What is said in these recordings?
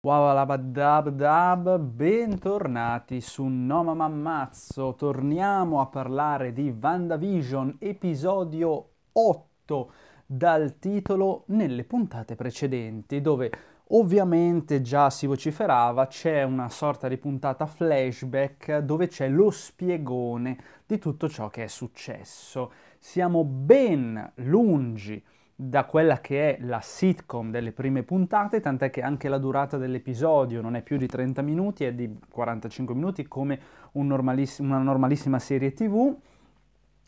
Wabalabadabdab, bentornati su No Mamma Ammazzo, torniamo a parlare di VandaVision, episodio 8, dal titolo nelle puntate precedenti, dove ovviamente già si vociferava, c'è una sorta di puntata flashback dove c'è lo spiegone di tutto ciò che è successo. Siamo ben lungi da quella che è la sitcom delle prime puntate, tant'è che anche la durata dell'episodio non è più di 30 minuti, è di 45 minuti come un normaliss- una normalissima serie tv.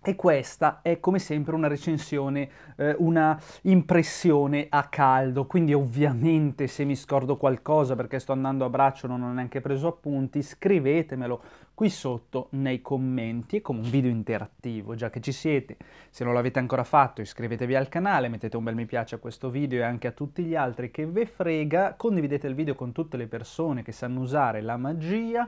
E questa è come sempre una recensione, eh, una impressione a caldo, quindi ovviamente se mi scordo qualcosa perché sto andando a braccio non ho neanche preso appunti, scrivetemelo qui sotto nei commenti, come un video interattivo, già che ci siete. Se non l'avete ancora fatto iscrivetevi al canale, mettete un bel mi piace a questo video e anche a tutti gli altri che ve frega, condividete il video con tutte le persone che sanno usare la magia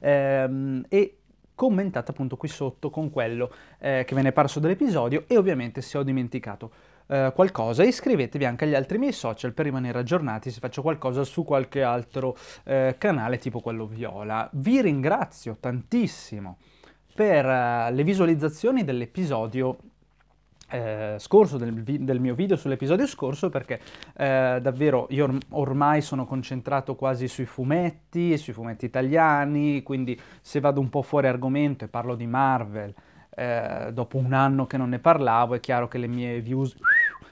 ehm, e commentate appunto qui sotto con quello eh, che ve ne è parso dell'episodio e ovviamente se ho dimenticato eh, qualcosa iscrivetevi anche agli altri miei social per rimanere aggiornati se faccio qualcosa su qualche altro eh, canale tipo quello viola. Vi ringrazio tantissimo per eh, le visualizzazioni dell'episodio eh, scorso, del, vi- del, mio video sull'episodio scorso, perché eh, davvero io or- ormai sono concentrato quasi sui fumetti, sui fumetti italiani, quindi se vado un po' fuori argomento e parlo di Marvel, eh, dopo un anno che non ne parlavo, è chiaro che le mie views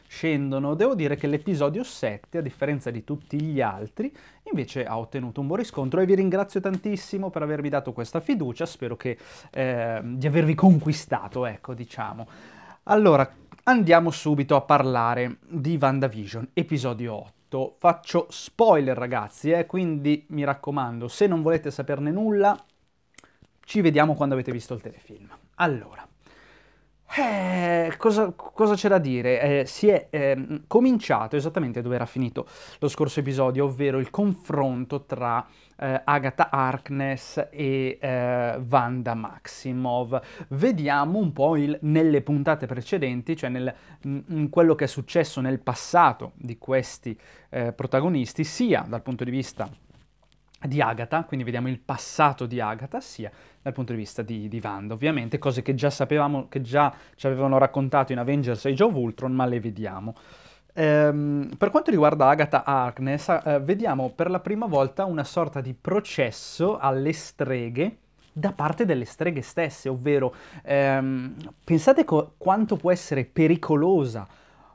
scendono. Devo dire che l'episodio 7, a differenza di tutti gli altri, invece ha ottenuto un buon riscontro e vi ringrazio tantissimo per avermi dato questa fiducia, spero che, eh, di avervi conquistato, ecco, diciamo. Allora, andiamo subito a parlare di WandaVision, episodio 8. Faccio spoiler ragazzi, eh, quindi mi raccomando, se non volete saperne nulla, ci vediamo quando avete visto il telefilm. Allora, eh, cosa, cosa, c'è da dire? Eh, si è eh, cominciato esattamente dove era finito lo scorso episodio, ovvero il confronto tra eh, Agatha Harkness e Vanda eh, Maximov. Vediamo un po' il, nelle puntate precedenti, cioè nel, in mm, mm, quello che è successo nel passato di questi eh, protagonisti, sia dal punto di vista di Agatha, quindi vediamo il passato di Agatha sia dal punto di vista di, di Wanda, ovviamente cose che già sapevamo, che già ci avevano raccontato in Avengers e Joe Ultron, ma le vediamo. Ehm, per quanto riguarda Agatha Harkness, eh, vediamo per la prima volta una sorta di processo alle streghe da parte delle streghe stesse, ovvero ehm, pensate co- quanto può essere pericolosa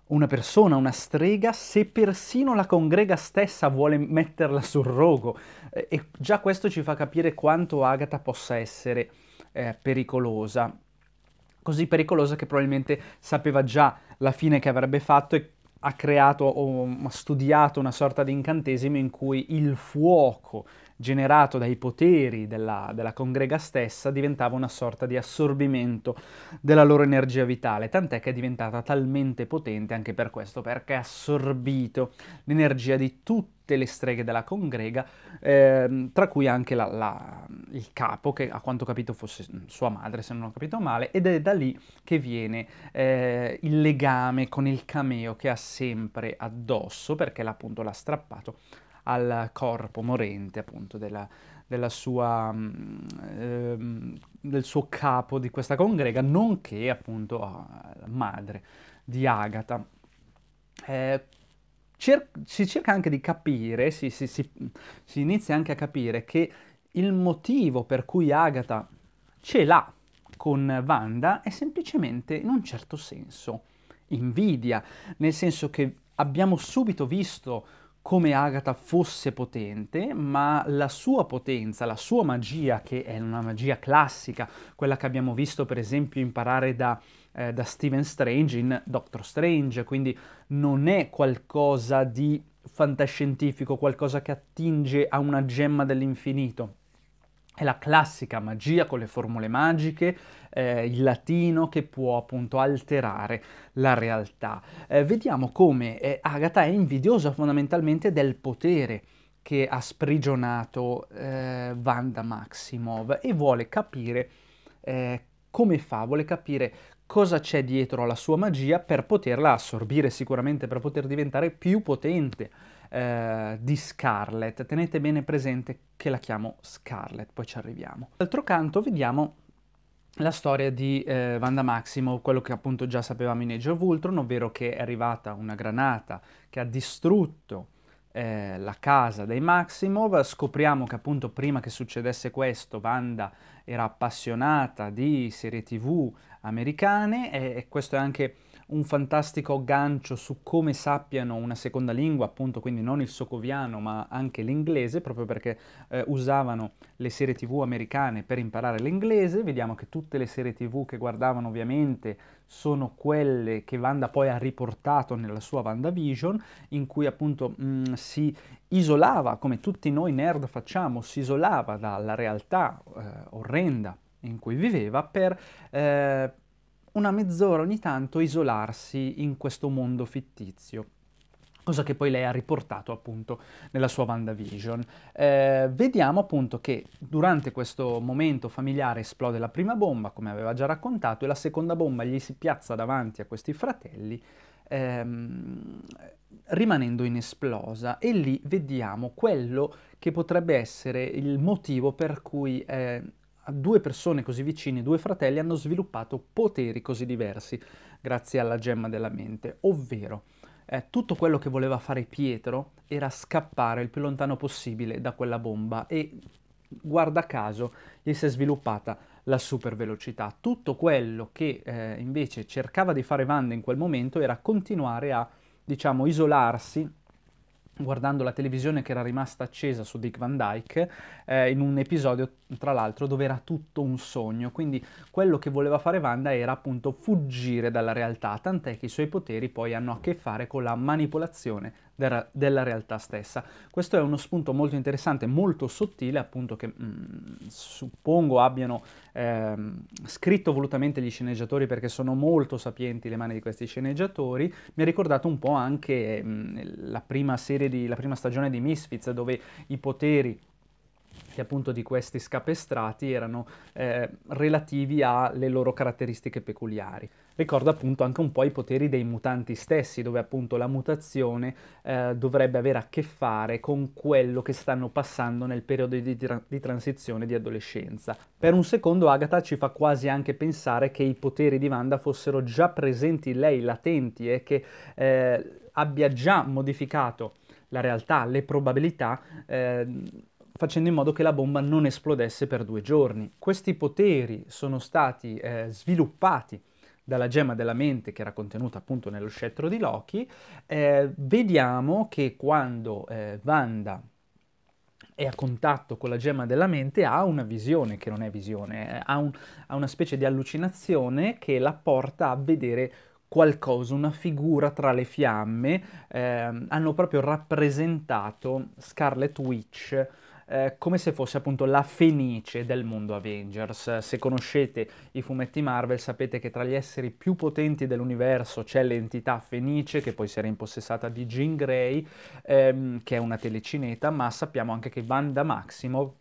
una persona, una strega, se persino la congrega stessa vuole metterla sul rogo e già questo ci fa capire quanto Agatha possa essere eh, pericolosa. Così pericolosa che probabilmente sapeva già la fine che avrebbe fatto e ha creato o mm, ha studiato una sorta di incantesimo in cui il fuoco generato dai poteri della, della, congrega stessa diventava una sorta di assorbimento della loro energia vitale, tant'è che è diventata talmente potente anche per questo, perché ha assorbito l'energia di tutti tutte le streghe della congrega, eh, tra cui anche la, la, il capo, che a quanto ho capito fosse mm, sua madre, se non ho capito male, ed è da lì che viene eh, il legame con il cameo che ha sempre addosso, perché l'ha appunto l'ha strappato al corpo morente appunto della, della sua, mm, ehm, del suo capo di questa congrega, nonché appunto madre di Agatha. Eh, Cer- si cerca anche di capire, si, si, si, si inizia anche a capire che il motivo per cui Agatha ce l'ha con Wanda è semplicemente, in un certo senso, invidia, nel senso che abbiamo subito visto come Agatha fosse potente, ma la sua potenza, la sua magia, che è una magia classica, quella che abbiamo visto per esempio imparare da eh, da Steven Strange in Doctor Strange, quindi non è qualcosa di fantascientifico, qualcosa che attinge a una gemma dell'infinito. È la classica magia con le formule magiche, eh, il latino che può appunto alterare la realtà. Eh, vediamo come eh, Agatha è invidiosa fondamentalmente del potere che ha sprigionato eh, Vanda Maximov e vuole capire eh, come fa, vuole capire cosa c'è dietro alla sua magia per poterla assorbire sicuramente, per poter diventare più potente eh, di Scarlet. Tenete bene presente che la chiamo Scarlet, poi ci arriviamo. D'altro canto vediamo la storia di eh, Vanda Maximo, quello che appunto già sapevamo in Age of Ultron, ovvero che è arrivata una granata che ha distrutto eh, la casa dei Maximov, scopriamo che appunto prima che succedesse questo Vanda era appassionata di serie tv americane e, e questo è anche un fantastico gancio su come sappiano una seconda lingua, appunto quindi non il socoviano ma anche l'inglese, proprio perché eh, usavano le serie tv americane per imparare l'inglese, vediamo che tutte le serie tv che guardavano ovviamente sono quelle che Wanda poi ha riportato nella sua WandaVision, in cui appunto mh, mm, si isolava, come tutti noi nerd facciamo, si isolava dalla realtà eh, orrenda in cui viveva per... Eh, una mezz'ora ogni tanto isolarsi in questo mondo fittizio cosa che poi lei ha riportato appunto nella sua WandaVision. Eh, vediamo appunto che durante questo momento familiare esplode la prima bomba, come aveva già raccontato, e la seconda bomba gli si piazza davanti a questi fratelli, ehm, rimanendo inesplosa, e lì vediamo quello che potrebbe essere il motivo per cui eh, due persone così vicine, due fratelli, hanno sviluppato poteri così diversi grazie alla gemma della mente, ovvero eh, tutto quello che voleva fare Pietro era scappare il più lontano possibile da quella bomba e guarda caso gli si è sviluppata la super velocità. Tutto quello che eh, invece cercava di fare Wanda in quel momento era continuare a diciamo isolarsi guardando la televisione che era rimasta accesa su Dick Van Dyke eh, in un episodio tra l'altro dove era tutto un sogno quindi quello che voleva fare Wanda era appunto fuggire dalla realtà tant'è che i suoi poteri poi hanno a che fare con la manipolazione della realtà stessa. Questo è uno spunto molto interessante, molto sottile, appunto che mh, mm, suppongo abbiano eh, scritto volutamente gli sceneggiatori perché sono molto sapienti le mani di questi sceneggiatori. Mi ha ricordato un po' anche mh, mm, la prima serie di, la prima stagione di Misfits dove i poteri che appunto di questi scapestrati erano eh, relativi alle loro caratteristiche peculiari. Ricorda appunto anche un po' i poteri dei mutanti stessi, dove appunto la mutazione eh, dovrebbe avere a che fare con quello che stanno passando nel periodo di, tra- di transizione di adolescenza. Per un secondo Agatha ci fa quasi anche pensare che i poteri di Wanda fossero già presenti in lei, latenti, e che eh, abbia già modificato la realtà, le probabilità ehm, facendo in modo che la bomba non esplodesse per due giorni. Questi poteri sono stati eh, sviluppati dalla gemma della mente che era contenuta appunto nello scettro di Loki, eh, vediamo che quando eh, Wanda è a contatto con la gemma della mente ha una visione che non è visione, eh, ha, un, ha una specie di allucinazione che la porta a vedere qualcosa, una figura tra le fiamme, eh, hanno proprio rappresentato Scarlet Witch eh, come se fosse appunto la fenice del mondo Avengers. Se conoscete i fumetti Marvel sapete che tra gli esseri più potenti dell'universo c'è l'entità fenice che poi si era impossessata di Jean Grey, ehm, che è una telecineta, ma sappiamo anche che Vanda Maximo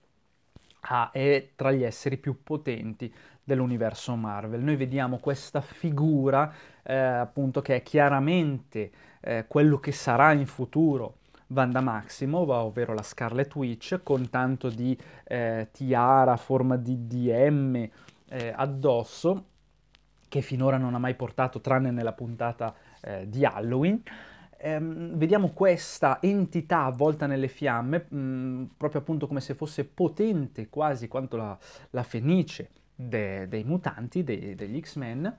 Ah, è tra gli esseri più potenti dell'universo Marvel. Noi vediamo questa figura, eh, appunto, che è chiaramente eh, quello che sarà in futuro Vanda Maximov, ovvero la Scarlet Witch, con tanto di eh, tiara, forma di DM eh, addosso, che finora non ha mai portato, tranne nella puntata eh, di Halloween. Ehm, vediamo questa entità avvolta nelle fiamme, mh, mm, proprio appunto come se fosse potente quasi quanto la, la fenice de, dei mutanti, de, degli X-Men,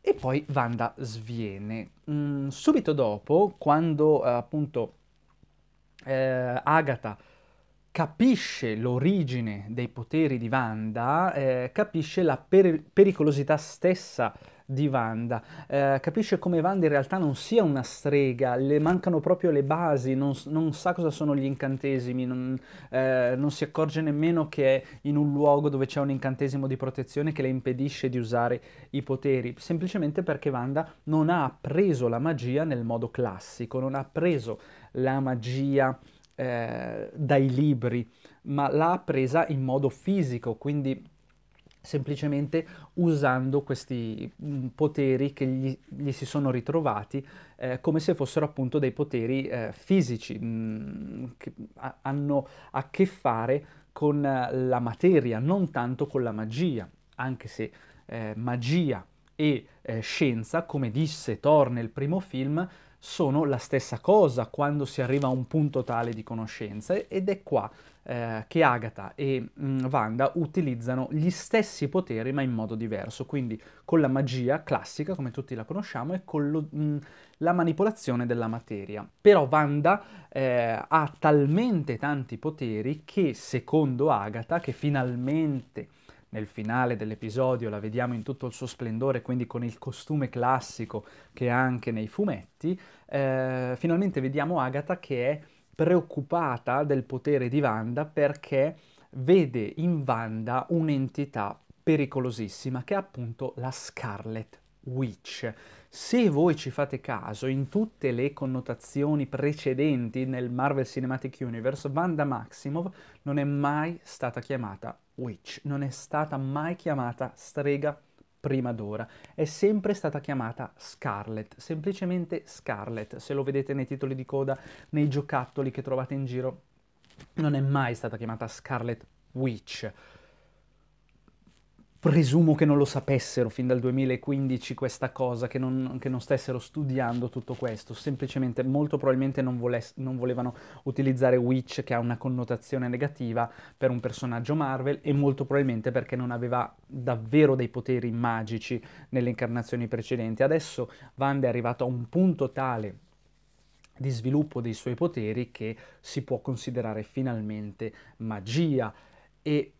e poi Wanda sviene. Mm, subito dopo, quando eh, appunto eh, Agatha capisce l'origine dei poteri di Wanda, eh, capisce la per- pericolosità stessa di Wanda, eh, capisce come Wanda in realtà non sia una strega, le mancano proprio le basi, non, non sa cosa sono gli incantesimi, non, eh, non, si accorge nemmeno che è in un luogo dove c'è un incantesimo di protezione che le impedisce di usare i poteri, semplicemente perché Wanda non ha appreso la magia nel modo classico, non ha appreso la magia eh, dai libri, ma l'ha presa in modo fisico, quindi semplicemente usando questi mm, poteri che gli, gli si sono ritrovati eh, come se fossero appunto dei poteri eh, fisici mh, mm, che a- hanno a che fare con eh, la materia, non tanto con la magia, anche se eh, magia e eh, scienza, come disse Thor nel primo film, sono la stessa cosa quando si arriva a un punto tale di conoscenza ed è qua eh, che Agatha e mh, mm, Wanda utilizzano gli stessi poteri ma in modo diverso, quindi con la magia classica come tutti la conosciamo e con lo, mh, mm, la manipolazione della materia. Però Wanda eh, ha talmente tanti poteri che secondo Agatha, che finalmente nel finale dell'episodio la vediamo in tutto il suo splendore, quindi con il costume classico che ha anche nei fumetti, eh, finalmente vediamo Agatha che è preoccupata del potere di Wanda perché vede in Wanda un'entità pericolosissima che è appunto la Scarlet Witch. Se voi ci fate caso, in tutte le connotazioni precedenti nel Marvel Cinematic Universe, Wanda Maximov non è mai stata chiamata witch, non è stata mai chiamata strega prima d'ora, è sempre stata chiamata Scarlet, semplicemente Scarlet, se lo vedete nei titoli di coda, nei giocattoli che trovate in giro, non è mai stata chiamata Scarlet Witch presumo che non lo sapessero fin dal 2015 questa cosa, che non, che non stessero studiando tutto questo, semplicemente molto probabilmente non, voles- non, volevano utilizzare Witch che ha una connotazione negativa per un personaggio Marvel e molto probabilmente perché non aveva davvero dei poteri magici nelle incarnazioni precedenti. Adesso Wanda è arrivato a un punto tale di sviluppo dei suoi poteri che si può considerare finalmente magia e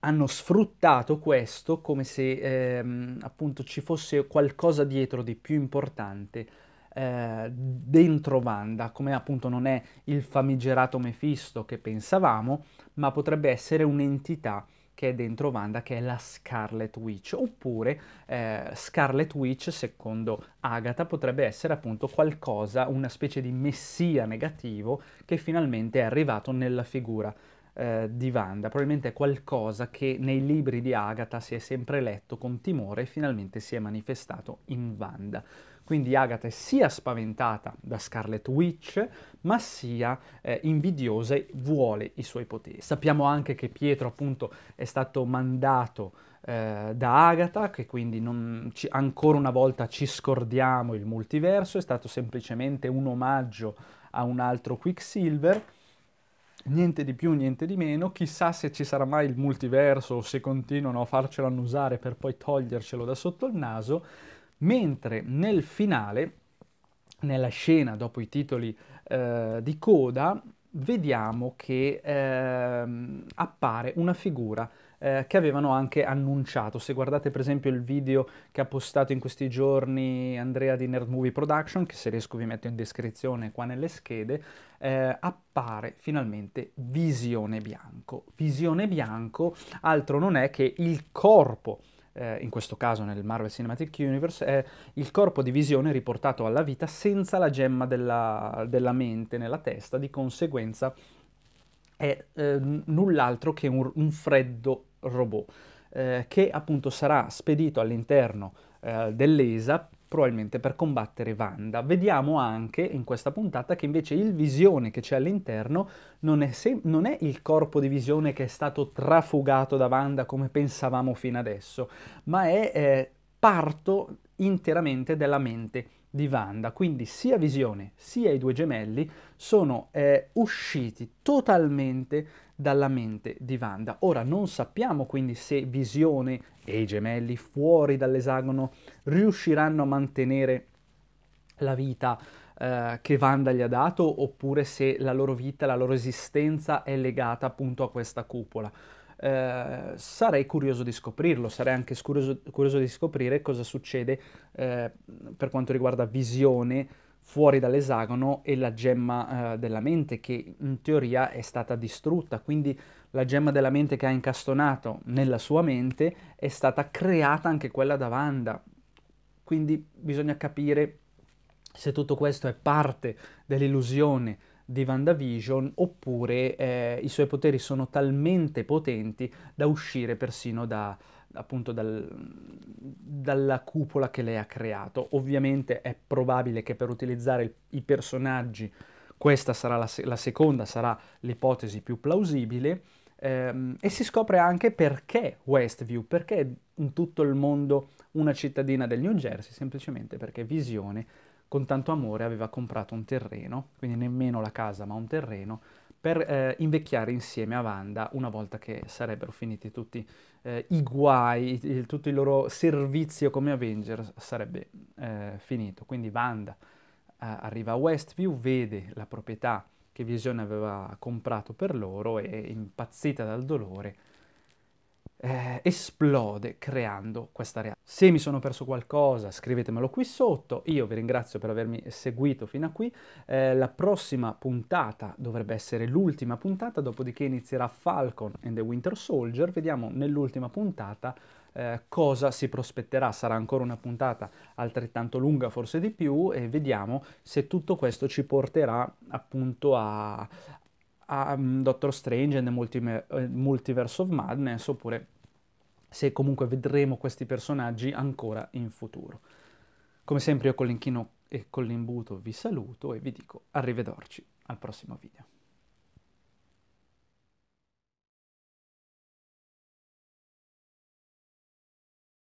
hanno sfruttato questo come se ehm, appunto ci fosse qualcosa dietro di più importante eh, dentro Wanda, come appunto non è il famigerato Mefisto che pensavamo, ma potrebbe essere un'entità che è dentro Wanda, che è la Scarlet Witch, oppure eh, Scarlet Witch, secondo Agatha, potrebbe essere appunto qualcosa, una specie di messia negativo che finalmente è arrivato nella figura eh, di Wanda, probabilmente è qualcosa che nei libri di Agatha si è sempre letto con timore e finalmente si è manifestato in Wanda. Quindi Agatha è sia spaventata da Scarlet Witch, ma sia eh, invidiosa e vuole i suoi poteri. Sappiamo anche che Pietro appunto è stato mandato eh, da Agatha, che quindi ci, ancora una volta ci scordiamo il multiverso, è stato semplicemente un omaggio a un altro Quicksilver niente di più, niente di meno, chissà se ci sarà mai il multiverso o se continuano a farcelo annusare per poi togliercelo da sotto il naso, mentre nel finale, nella scena dopo i titoli eh, di coda, vediamo che eh, appare una figura eh, che avevano anche annunciato. Se guardate per esempio il video che ha postato in questi giorni Andrea di Nerd Movie Production, che se riesco vi metto in descrizione qua nelle schede, eh, appare finalmente Visione Bianco. Visione Bianco altro non è che il corpo eh, in questo caso nel Marvel Cinematic Universe, è il corpo di visione riportato alla vita senza la gemma della, della mente nella testa, di conseguenza è eh, null'altro che un, un freddo robot, eh, che appunto sarà spedito all'interno eh, dell'ESA probabilmente per combattere Wanda. Vediamo anche in questa puntata che invece il visione che c'è all'interno non è, non è, il corpo di visione che è stato trafugato da Wanda come pensavamo fino adesso, ma è eh, parto interamente della mente di Wanda, quindi sia Visione sia i due gemelli sono eh, usciti totalmente dalla mente di Wanda. Ora non sappiamo quindi se Visione e i gemelli fuori dall'esagono riusciranno a mantenere la vita eh, che Wanda gli ha dato oppure se la loro vita, la loro esistenza è legata appunto a questa cupola. Eh, sarei curioso di scoprirlo, sarei anche curioso, curioso di scoprire cosa succede eh, per quanto riguarda visione fuori dall'esagono e la gemma eh, della mente che in teoria è stata distrutta, quindi la gemma della mente che ha incastonato nella sua mente è stata creata anche quella da Wanda. Quindi bisogna capire se tutto questo è parte dell'illusione di VandaVision oppure eh, i suoi poteri sono talmente potenti da uscire persino da, appunto dal, dalla cupola che lei ha creato. Ovviamente è probabile che per utilizzare i personaggi questa sarà la, la seconda, sarà l'ipotesi più plausibile ehm, e si scopre anche perché Westview, perché in tutto il mondo una cittadina del New Jersey, semplicemente perché Visione con tanto amore aveva comprato un terreno, quindi nemmeno la casa ma un terreno, per eh, invecchiare insieme a Wanda una volta che sarebbero finiti tutti eh, i guai, il, tutto il loro servizio come Avenger sarebbe eh, finito. Quindi Wanda eh, arriva a Westview, vede la proprietà che Visione aveva comprato per loro e impazzita dal dolore eh, esplode creando questa realtà. Se mi sono perso qualcosa scrivetemelo qui sotto, io vi ringrazio per avermi seguito fino a qui, eh, la prossima puntata dovrebbe essere l'ultima puntata, dopodiché inizierà Falcon and the Winter Soldier, vediamo nell'ultima puntata eh, cosa si prospetterà. Sarà ancora una puntata altrettanto lunga, forse di più, e vediamo se tutto questo ci porterà appunto a, a um, Doctor Strange and Multime- eh, Multiverse of Madness, oppure se comunque vedremo questi personaggi ancora in futuro. Come sempre io con l'inchino e con l'imbuto vi saluto e vi dico arrivederci al prossimo video.